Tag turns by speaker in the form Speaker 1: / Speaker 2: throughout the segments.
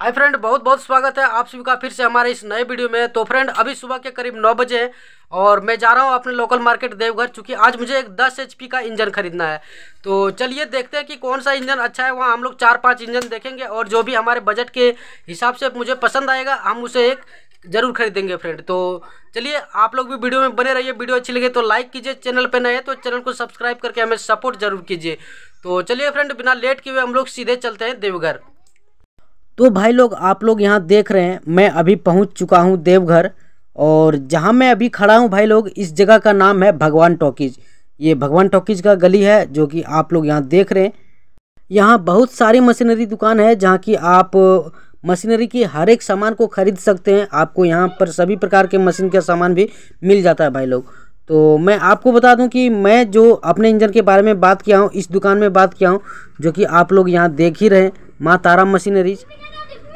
Speaker 1: hi friend बहुत बहुत स्वागत है आप सभी का फिर से हमारे इस नए वीडियो में तो फ्रेंड अभी सुबह के करीब नौ बजे और मैं जा रहा हूँ अपने लोकल मार्केट देवघर चूँकि आज मुझे एक दस एच का इंजन खरीदना है तो चलिए देखते हैं कि कौन सा इंजन अच्छा है वहाँ हम लोग चार पाँच इंजन देखेंगे और जो भी हमारे बजट के हिसाब से मुझे पसंद आएगा हम उसे एक ज़रूर खरीदेंगे फ्रेंड तो चलिए आप लोग भी वीडियो में बने रहिए वीडियो अच्छी लगे तो लाइक कीजिए चैनल पर नए तो चैनल को सब्सक्राइब करके हमें सपोर्ट जरूर कीजिए तो चलिए फ्रेंड बिना लेट किए हम लोग सीधे चलते हैं देवघर तो भाई लोग आप लोग यहाँ देख रहे हैं मैं अभी पहुँच चुका हूँ देवघर और जहाँ मैं अभी खड़ा हूँ भाई लोग इस जगह का नाम है भगवान टॉकीज ये भगवान टॉकीज का गली है जो कि आप लोग यहाँ देख रहे हैं यहाँ बहुत सारी मशीनरी दुकान है जहाँ की आप मशीनरी की हर एक सामान को खरीद सकते हैं आपको यहाँ पर सभी प्रकार के मशीन का सामान भी मिल जाता है भाई लोग तो मैं आपको बता दूं कि मैं जो अपने इंजन के बारे में बात किया हूँ इस दुकान में बात किया हूँ जो कि आप लोग यहाँ देख ही रहे हैं माँ तारा मशीनरीज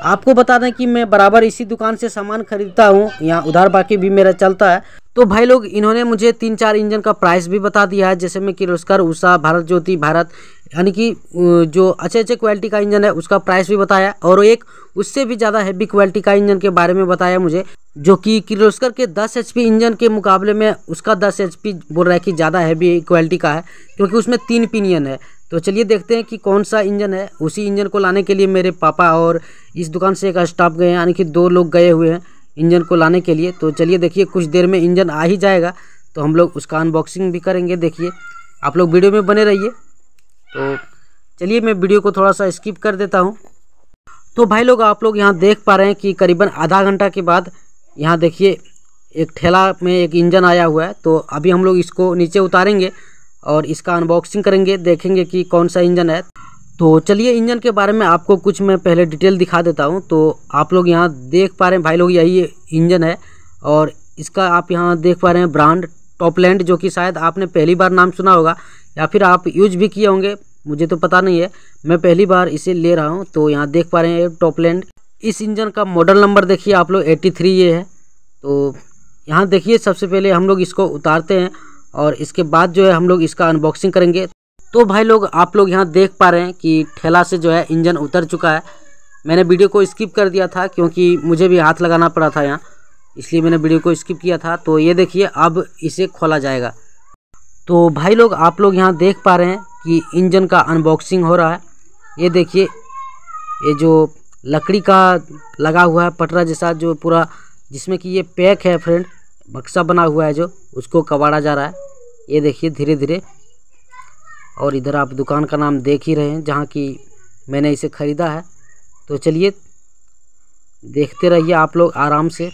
Speaker 1: आपको बता दें कि मैं बराबर इसी दुकान से सामान खरीदता हूँ यहाँ उधार बाकी भी मेरा चलता है तो भाई लोग इन्होंने मुझे तीन चार इंजन का प्राइस भी बता दिया है जैसे मैं किरोस्कर उषा भारत ज्योति भारत यानी कि जो अच्छे अच्छे क्वालिटी का इंजन है उसका प्राइस भी बताया और एक उससे भी ज़्यादा हैवी क्वालिटी का इंजन के बारे में बताया मुझे जो कि किरोस्कर के 10 एच इंजन के मुकाबले में उसका 10 एच बोल रहा है कि ज़्यादा हैवी क्वालिटी का है क्योंकि उसमें तीन पिनियन है तो चलिए देखते हैं कि कौन सा इंजन है उसी इंजन को लाने के लिए मेरे पापा और इस दुकान से एक स्टाफ गए यानी कि दो लोग गए हुए हैं इंजन को लाने के लिए तो चलिए देखिए कुछ देर में इंजन आ ही जाएगा तो हम लोग उसका अनबॉक्सिंग भी करेंगे देखिए आप लोग वीडियो में बने रहिए तो चलिए मैं वीडियो को थोड़ा सा स्किप कर देता हूँ तो भाई लोग आप लोग यहाँ देख पा रहे हैं कि करीबन आधा घंटा के बाद यहाँ देखिए एक ठेला में एक इंजन आया हुआ है तो अभी हम लोग इसको नीचे उतारेंगे और इसका अनबॉक्सिंग करेंगे देखेंगे कि कौन सा इंजन है तो चलिए इंजन के बारे में आपको कुछ मैं पहले डिटेल दिखा देता हूँ तो आप लोग यहाँ देख पा रहे हैं भाई लोग यही इंजन है और इसका आप यहाँ देख पा रहे हैं ब्रांड टॉपलैंड जो कि शायद आपने पहली बार नाम सुना होगा या फिर आप यूज भी किए होंगे मुझे तो पता नहीं है मैं पहली बार इसे ले रहा हूँ तो यहाँ देख पा रहे हैं टॉपलैंड इस इंजन का मॉडल नंबर देखिए आप लोग 83 ये है तो यहाँ देखिए सबसे पहले हम लोग इसको उतारते हैं और इसके बाद जो है हम लोग इसका अनबॉक्सिंग करेंगे तो भाई लोग आप लोग यहाँ देख पा रहे हैं कि ठेला से जो है इंजन उतर चुका है मैंने वीडियो को स्किप कर दिया था क्योंकि मुझे भी हाथ लगाना पड़ा था यहाँ इसलिए मैंने वीडियो को स्किप किया था तो ये देखिए अब इसे खोला जाएगा तो भाई लोग आप लोग यहाँ देख पा रहे हैं कि इंजन का अनबॉक्सिंग हो रहा है ये देखिए ये जो लकड़ी का लगा हुआ है पटरा जैसा जो पूरा जिसमें कि ये पैक है फ्रेंड बक्सा बना हुआ है जो उसको कबाड़ा जा रहा है ये देखिए धीरे धीरे और इधर आप दुकान का नाम देख ही रहे हैं जहाँ की मैंने इसे ख़रीदा है तो चलिए देखते रहिए आप लोग आराम से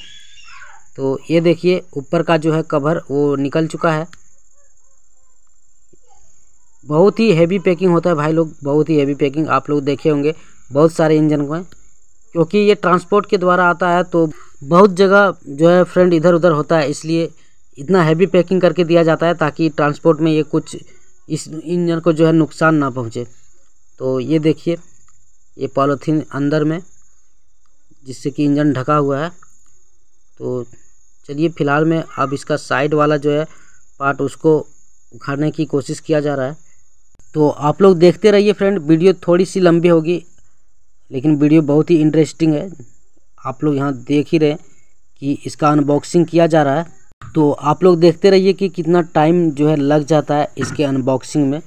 Speaker 1: तो ये देखिए ऊपर का जो है कवर वो निकल चुका है बहुत ही हैवी पैकिंग होता है भाई लोग बहुत ही हैवी पैकिंग आप लोग देखे होंगे बहुत सारे इंजन को क्योंकि ये ट्रांसपोर्ट के द्वारा आता है तो बहुत जगह जो है फ्रेंड इधर उधर होता है इसलिए इतना हैवी पैकिंग करके दिया जाता है ताकि ट्रांसपोर्ट में ये कुछ इस इंजन को जो है नुकसान ना पहुँचे तो ये देखिए ये पॉलीथीन अंदर में जिससे कि इंजन ढका हुआ है तो चलिए फ़िलहाल में अब इसका साइड वाला जो है पार्ट उसको उखाड़ने की कोशिश किया जा रहा है तो आप लोग देखते रहिए फ्रेंड वीडियो थोड़ी सी लंबी होगी लेकिन वीडियो बहुत ही इंटरेस्टिंग है आप लोग यहाँ देख ही रहे कि इसका अनबॉक्सिंग किया जा रहा है तो आप लोग देखते रहिए कि कितना टाइम जो है लग जाता है इसके अनबॉक्सिंग में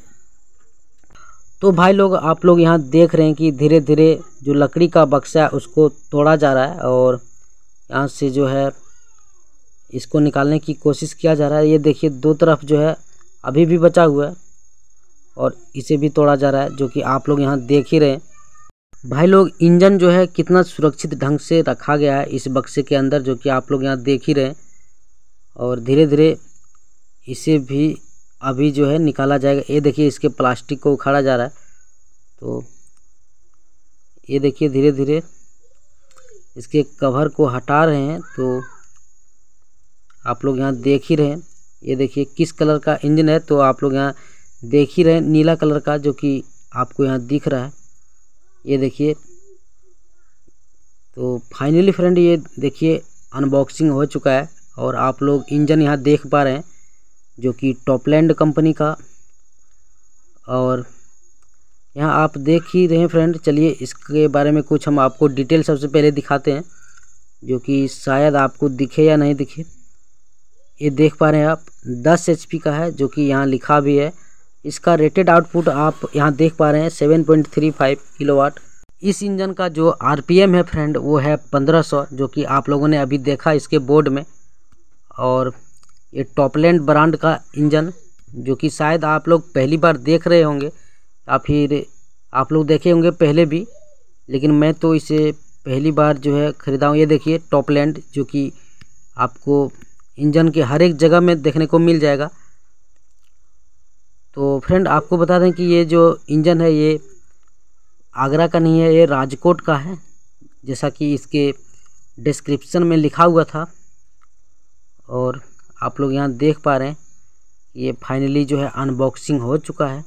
Speaker 1: तो भाई लोग आप लोग यहाँ देख रहे हैं कि धीरे धीरे जो लकड़ी का बक्सा है उसको तोड़ा जा रहा है और यहाँ से जो है इसको निकालने की कोशिश किया जा रहा है ये देखिए दो तरफ जो है अभी भी बचा हुआ है और इसे भी तोड़ा जा रहा है जो कि आप लोग यहाँ देख ही रहे हैं भाई लोग इंजन जो है कितना सुरक्षित ढंग से रखा गया है इस बक्से के अंदर जो कि आप लोग यहाँ देख ही रहे और धीरे धीरे इसे भी अभी जो है निकाला जाएगा ये देखिए इसके प्लास्टिक को उखाड़ा जा रहा है तो ये देखिए धीरे धीरे इसके कवर को हटा रहे हैं तो आप लोग यहाँ देख ही रहे हैं ये देखिए किस कलर का इंजन है तो आप लोग यहाँ देख ही रहे हैं नीला कलर का जो कि आपको यहाँ दिख रहा है ये देखिए तो फाइनली फ्रेंड ये देखिए अनबॉक्सिंग हो चुका है और आप लोग इंजन यहाँ देख पा रहे हैं जो कि टॉपलैंड कंपनी का और यहाँ आप देख ही रहे हैं फ्रेंड चलिए इसके बारे में कुछ हम आपको डिटेल सबसे पहले दिखाते हैं जो कि शायद आपको दिखे या नहीं दिखे ये देख पा रहे हैं आप 10 एच का है जो कि यहाँ लिखा भी है इसका रेटेड आउटपुट आप यहाँ देख पा रहे हैं seven point three five kilowatt इस इंजन का जो आरपीएम है फ्रेंड वो है पंद्रह सौ जो कि आप लोगों ने अभी देखा इसके बोर्ड में और ये टॉपलैंड ब्रांड का इंजन जो कि शायद आप लोग पहली बार देख रहे होंगे या फिर आप लोग देखे होंगे पहले भी लेकिन मैं तो इसे पहली बार जो है ख़रीदा हूँ ये देखिए टॉपलैंड जो कि आपको इंजन के हर एक जगह में देखने को मिल जाएगा तो फ्रेंड आपको बता दें कि ये जो इंजन है ये आगरा का नहीं है ये राजकोट का है जैसा कि इसके डिस्क्रिप्शन में लिखा हुआ था और आप लोग यहाँ देख पा रहे हैं कि ये फाइनली जो है अनबॉक्सिंग हो चुका है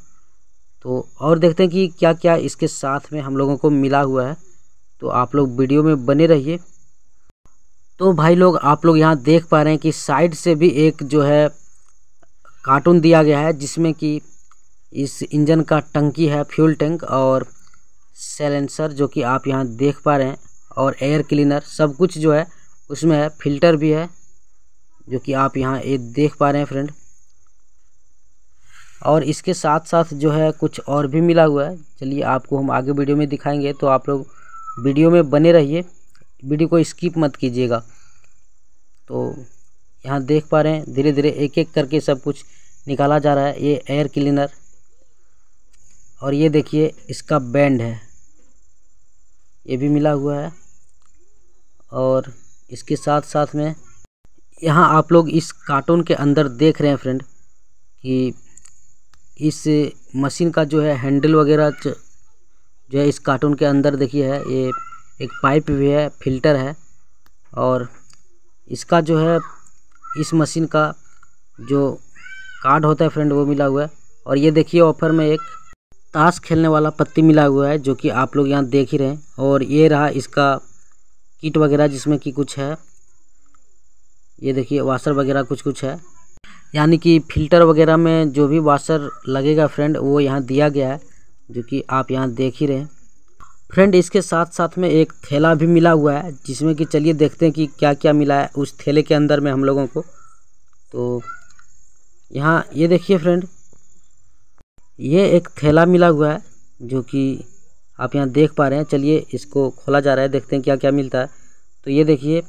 Speaker 1: तो और देखते हैं कि क्या क्या इसके साथ में हम लोगों को मिला हुआ है तो आप लोग वीडियो में बने रहिए तो भाई लोग आप लोग यहाँ देख पा रहे हैं कि साइड से भी एक जो है कार्टून दिया गया है जिसमें कि इस इंजन का टंकी है फ्यूल टैंक और सैलेंसर जो कि आप यहाँ देख पा रहे हैं और एयर क्लीनर सब कुछ जो है उसमें है फिल्टर भी है जो कि आप यहाँ ये देख पा रहे हैं फ्रेंड और इसके साथ साथ जो है कुछ और भी मिला हुआ है चलिए आपको हम आगे वीडियो में दिखाएंगे तो आप लोग वीडियो में बने रहिए वीडियो को स्किप मत कीजिएगा तो यहाँ देख पा रहे हैं धीरे धीरे एक एक करके सब कुछ निकाला जा रहा है ये एयर क्लीनर और ये देखिए इसका बैंड है ये भी मिला हुआ है और इसके साथ साथ में यहाँ आप लोग इस कार्टून के अंदर देख रहे हैं फ्रेंड कि इस मशीन का जो है हैंडल वगैरह जो है इस कार्टून के अंदर देखिए है ये एक पाइप भी है फिल्टर है और इसका जो है इस मशीन का जो कार्ड होता है फ्रेंड वो मिला हुआ है और ये देखिए ऑफर में एक ताश खेलने वाला पत्ती मिला हुआ है जो कि आप लोग यहाँ देख ही रहे हैं और ये रहा इसका किट वगैरह जिसमें कि कुछ है ये देखिए वाशर वगैरह कुछ कुछ है यानी कि फ़िल्टर वगैरह में जो भी वाशर लगेगा फ्रेंड वो यहाँ दिया गया है जो कि आप यहाँ देख ही रहे हैं फ्रेंड इसके साथ साथ में एक थैला भी मिला हुआ है जिसमें कि चलिए देखते हैं कि क्या क्या मिला है उस थैले के अंदर में हम लोगों को तो यहाँ ये देखिए फ्रेंड ये एक थैला मिला हुआ है जो कि आप यहाँ देख पा रहे हैं चलिए इसको खोला जा रहा है देखते हैं क्या क्या मिलता है तो ये देखिए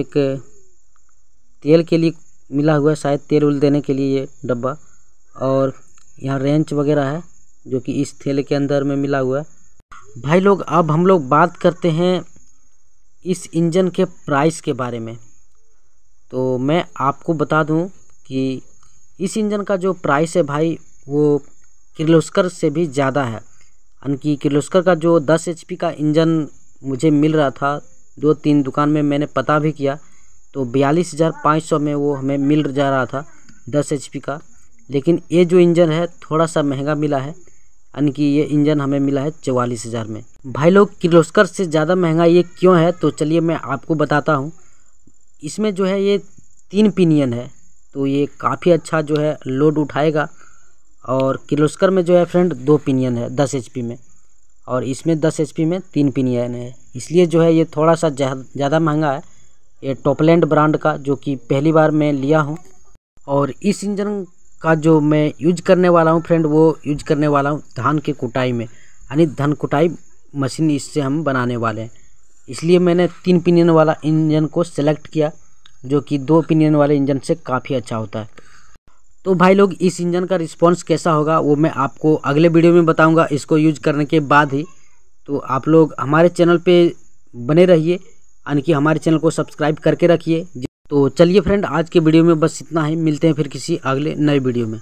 Speaker 1: एक तेल के लिए मिला हुआ है शायद तेल उल देने के लिए ये डब्बा और यहाँ रेंच वगैरह है जो कि इस थैले के अंदर में मिला हुआ है भाई लोग अब हम लोग बात करते हैं इस इंजन के प्राइस के बारे में तो मैं आपको बता दूं कि इस इंजन का जो प्राइस है भाई वो किर्लोस्कर से भी ज़्यादा है यानी कि किर्लोस्कर का जो 10 एच का इंजन मुझे मिल रहा था दो तीन दुकान में मैंने पता भी किया तो बयालीस हज़ार पाँच सौ में वो हमें मिल जा रहा था दस एच का लेकिन ये जो इंजन है थोड़ा सा महंगा मिला है यानी कि ये इंजन हमें मिला है चौवालीस हज़ार में भाई लोग किर्लोस्कर से ज़्यादा महंगा ये क्यों है तो चलिए मैं आपको बताता हूँ इसमें जो है ये तीन पिनियन है तो ये काफ़ी अच्छा जो है लोड उठाएगा और किर्लोस्कर में जो है फ्रेंड दो पिनियन है दस एच में और इसमें दस एच में तीन पिनियन है इसलिए जो है ये थोड़ा सा ज़्यादा महंगा है ये टॉपलैंड ब्रांड का जो कि पहली बार मैं लिया हूँ और इस इंजन का जो मैं यूज करने वाला हूँ फ्रेंड वो यूज करने वाला हूँ धान के कुटाई में यानी धन कुटाई मशीन इससे हम बनाने वाले हैं इसलिए मैंने तीन पिनियन वाला इंजन को सेलेक्ट किया जो कि दो पिनियन वाले इंजन से काफ़ी अच्छा होता है तो भाई लोग इस इंजन का रिस्पांस कैसा होगा वो मैं आपको अगले वीडियो में बताऊंगा इसको यूज करने के बाद ही तो आप लोग हमारे चैनल पे बने रहिए यानी कि हमारे चैनल को सब्सक्राइब करके रखिए तो चलिए फ्रेंड आज के वीडियो में बस इतना ही मिलते हैं फिर किसी अगले नए वीडियो में